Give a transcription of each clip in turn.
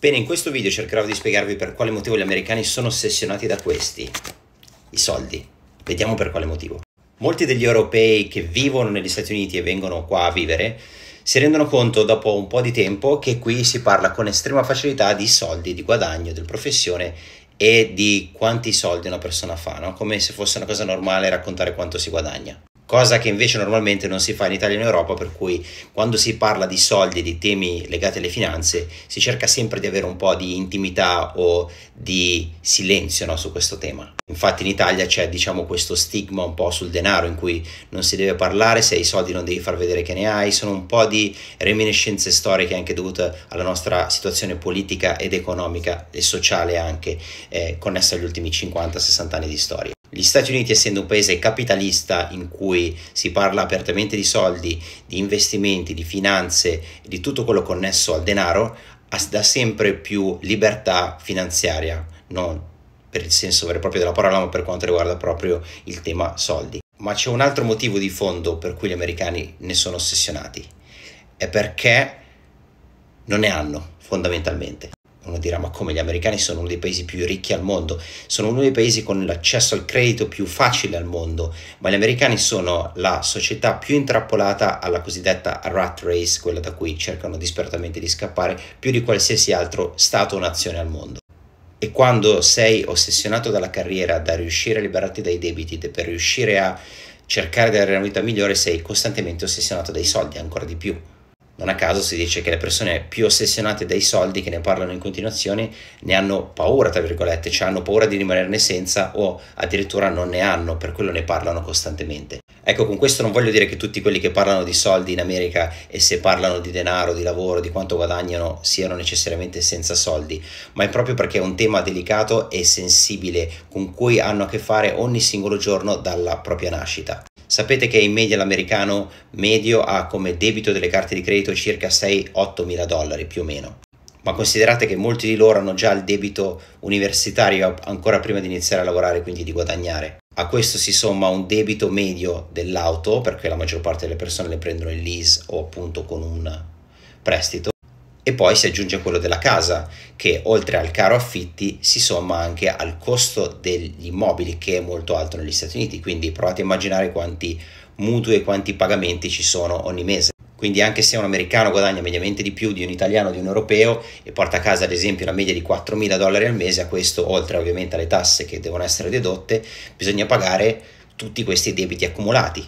Bene, in questo video cercherò di spiegarvi per quale motivo gli americani sono ossessionati da questi, i soldi. Vediamo per quale motivo. Molti degli europei che vivono negli Stati Uniti e vengono qua a vivere si rendono conto dopo un po' di tempo che qui si parla con estrema facilità di soldi, di guadagno, di professione e di quanti soldi una persona fa, no? come se fosse una cosa normale raccontare quanto si guadagna cosa che invece normalmente non si fa in Italia e in Europa, per cui quando si parla di soldi e di temi legati alle finanze si cerca sempre di avere un po' di intimità o di silenzio no, su questo tema. Infatti in Italia c'è diciamo, questo stigma un po' sul denaro in cui non si deve parlare, se hai soldi non devi far vedere che ne hai, sono un po' di reminiscenze storiche anche dovute alla nostra situazione politica ed economica e sociale anche eh, connessa agli ultimi 50-60 anni di storia. Gli Stati Uniti, essendo un paese capitalista in cui si parla apertamente di soldi, di investimenti, di finanze, di tutto quello connesso al denaro, ha da sempre più libertà finanziaria, non per il senso vero e proprio della parola, ma per quanto riguarda proprio il tema soldi. Ma c'è un altro motivo di fondo per cui gli americani ne sono ossessionati, è perché non ne hanno fondamentalmente. Uno dirà, ma come gli americani sono uno dei paesi più ricchi al mondo, sono uno dei paesi con l'accesso al credito più facile al mondo, ma gli americani sono la società più intrappolata alla cosiddetta rat race, quella da cui cercano disperatamente di scappare, più di qualsiasi altro Stato o nazione al mondo. E quando sei ossessionato dalla carriera, da riuscire a liberarti dai debiti, per riuscire a cercare di avere una vita migliore, sei costantemente ossessionato dai soldi, ancora di più. Non a caso si dice che le persone più ossessionate dai soldi che ne parlano in continuazione ne hanno paura, tra virgolette, cioè hanno paura di rimanerne senza o addirittura non ne hanno, per quello ne parlano costantemente. Ecco, con questo non voglio dire che tutti quelli che parlano di soldi in America e se parlano di denaro, di lavoro, di quanto guadagnano, siano necessariamente senza soldi, ma è proprio perché è un tema delicato e sensibile con cui hanno a che fare ogni singolo giorno dalla propria nascita. Sapete che in media l'americano medio ha come debito delle carte di credito circa 6-8 mila dollari più o meno. Ma considerate che molti di loro hanno già il debito universitario ancora prima di iniziare a lavorare, quindi di guadagnare. A questo si somma un debito medio dell'auto, perché la maggior parte delle persone le prendono in lease o appunto con un prestito, e poi si aggiunge quello della casa, che oltre al caro affitti si somma anche al costo degli immobili, che è molto alto negli Stati Uniti. Quindi provate a immaginare quanti mutui e quanti pagamenti ci sono ogni mese. Quindi anche se un americano guadagna mediamente di più di un italiano o di un europeo e porta a casa ad esempio una media di 4.000 dollari al mese, a questo oltre ovviamente alle tasse che devono essere dedotte, bisogna pagare tutti questi debiti accumulati,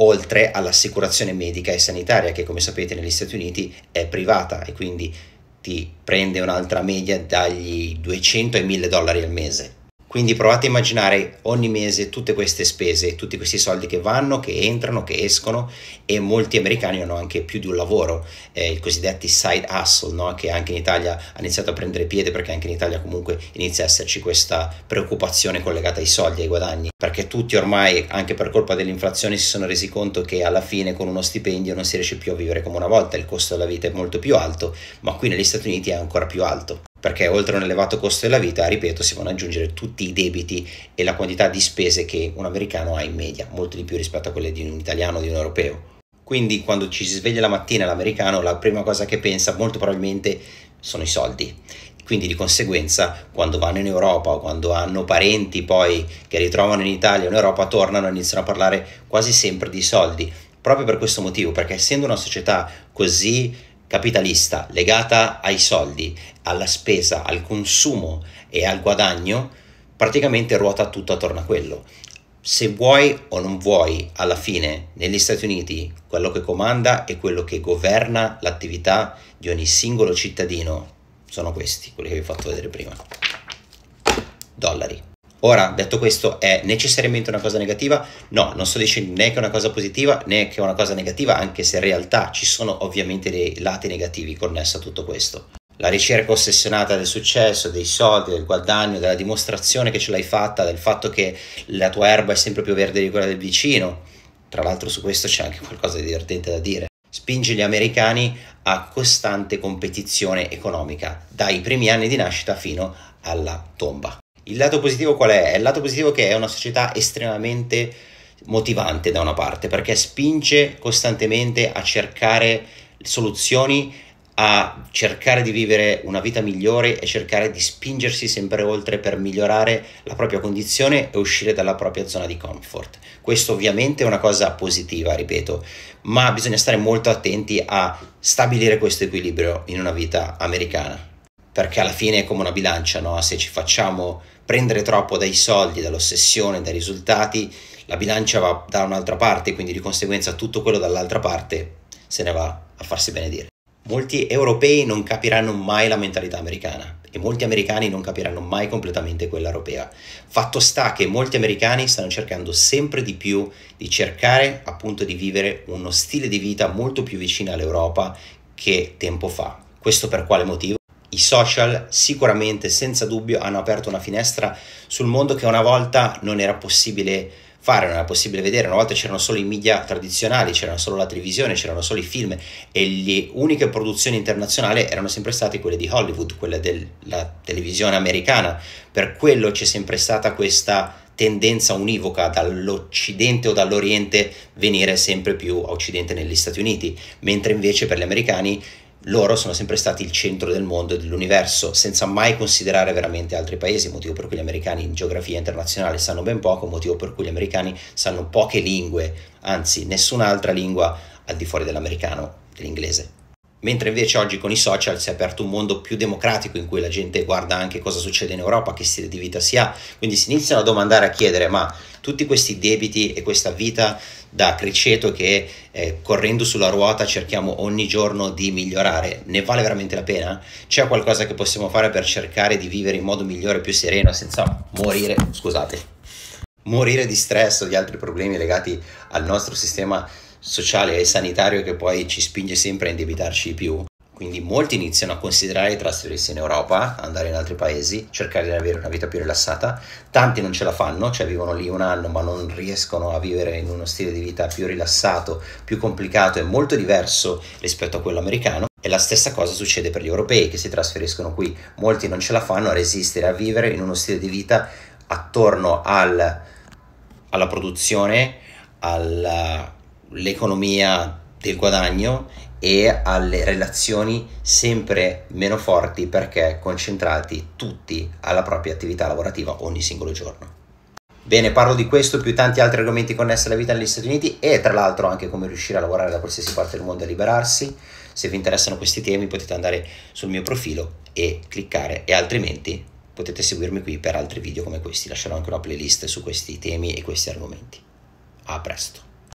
oltre all'assicurazione medica e sanitaria che come sapete negli Stati Uniti è privata e quindi ti prende un'altra media dagli 200 ai 1000 dollari al mese quindi provate a immaginare ogni mese tutte queste spese, tutti questi soldi che vanno, che entrano, che escono e molti americani hanno anche più di un lavoro, eh, i cosiddetti side hustle, no? che anche in Italia ha iniziato a prendere piede perché anche in Italia comunque inizia a esserci questa preoccupazione collegata ai soldi, ai guadagni, perché tutti ormai, anche per colpa dell'inflazione, si sono resi conto che alla fine con uno stipendio non si riesce più a vivere come una volta, il costo della vita è molto più alto, ma qui negli Stati Uniti è ancora più alto perché oltre a un elevato costo della vita, ripeto, si vanno ad aggiungere tutti i debiti e la quantità di spese che un americano ha in media, molto di più rispetto a quelle di un italiano o di un europeo. Quindi quando ci si sveglia la mattina l'americano la prima cosa che pensa molto probabilmente sono i soldi. Quindi di conseguenza quando vanno in Europa o quando hanno parenti poi che ritrovano in Italia o in Europa tornano e iniziano a parlare quasi sempre di soldi. Proprio per questo motivo, perché essendo una società così capitalista legata ai soldi, alla spesa, al consumo e al guadagno, praticamente ruota tutto attorno a quello. Se vuoi o non vuoi, alla fine negli Stati Uniti quello che comanda e quello che governa l'attività di ogni singolo cittadino sono questi, quelli che vi ho fatto vedere prima. Dollari. Ora, detto questo, è necessariamente una cosa negativa? No, non sto dicendo né che è una cosa positiva né che è una cosa negativa, anche se in realtà ci sono ovviamente dei lati negativi connessi a tutto questo. La ricerca ossessionata del successo, dei soldi, del guadagno, della dimostrazione che ce l'hai fatta, del fatto che la tua erba è sempre più verde di quella del vicino. Tra l'altro su questo c'è anche qualcosa di divertente da dire spinge gli americani a costante competizione economica dai primi anni di nascita fino alla tomba. Il lato positivo qual è? Il lato positivo è che è una società estremamente motivante da una parte, perché spinge costantemente a cercare soluzioni, a cercare di vivere una vita migliore e cercare di spingersi sempre oltre per migliorare la propria condizione e uscire dalla propria zona di comfort. Questo ovviamente è una cosa positiva, ripeto, ma bisogna stare molto attenti a stabilire questo equilibrio in una vita americana, perché alla fine è come una bilancia, no? se ci facciamo prendere troppo dai soldi, dall'ossessione, dai risultati, la bilancia va da un'altra parte, quindi di conseguenza tutto quello dall'altra parte se ne va a farsi benedire. Molti europei non capiranno mai la mentalità americana e molti americani non capiranno mai completamente quella europea. Fatto sta che molti americani stanno cercando sempre di più di cercare appunto di vivere uno stile di vita molto più vicino all'Europa che tempo fa. Questo per quale motivo? i social sicuramente, senza dubbio, hanno aperto una finestra sul mondo che una volta non era possibile fare, non era possibile vedere, una volta c'erano solo i media tradizionali, c'era solo la televisione, c'erano solo i film e le uniche produzioni internazionali erano sempre state quelle di Hollywood, quelle della televisione americana, per quello c'è sempre stata questa tendenza univoca dall'Occidente o dall'Oriente venire sempre più a Occidente negli Stati Uniti, mentre invece per gli americani loro sono sempre stati il centro del mondo e dell'universo, senza mai considerare veramente altri paesi, motivo per cui gli americani in geografia internazionale sanno ben poco, motivo per cui gli americani sanno poche lingue, anzi nessun'altra lingua al di fuori dell'americano, dell'inglese Mentre invece oggi con i social si è aperto un mondo più democratico in cui la gente guarda anche cosa succede in Europa, che stile di vita si ha, quindi si iniziano a domandare, a chiedere, ma tutti questi debiti e questa vita da criceto che eh, correndo sulla ruota cerchiamo ogni giorno di migliorare, ne vale veramente la pena? C'è qualcosa che possiamo fare per cercare di vivere in modo migliore, più sereno, senza morire, scusate, morire di stress o di altri problemi legati al nostro sistema sociale e sanitario che poi ci spinge sempre a indebitarci di più. Quindi molti iniziano a considerare trasferirsi in Europa, andare in altri paesi, cercare di avere una vita più rilassata. Tanti non ce la fanno, cioè vivono lì un anno ma non riescono a vivere in uno stile di vita più rilassato, più complicato e molto diverso rispetto a quello americano. E la stessa cosa succede per gli europei che si trasferiscono qui. Molti non ce la fanno a resistere, a vivere in uno stile di vita attorno al, alla produzione, alla l'economia del guadagno e alle relazioni sempre meno forti perché concentrati tutti alla propria attività lavorativa ogni singolo giorno. Bene, parlo di questo più tanti altri argomenti connessi alla vita negli Stati Uniti e tra l'altro anche come riuscire a lavorare da qualsiasi parte del mondo e liberarsi. Se vi interessano questi temi potete andare sul mio profilo e cliccare e altrimenti potete seguirmi qui per altri video come questi. Lascerò anche una playlist su questi temi e questi argomenti. A presto.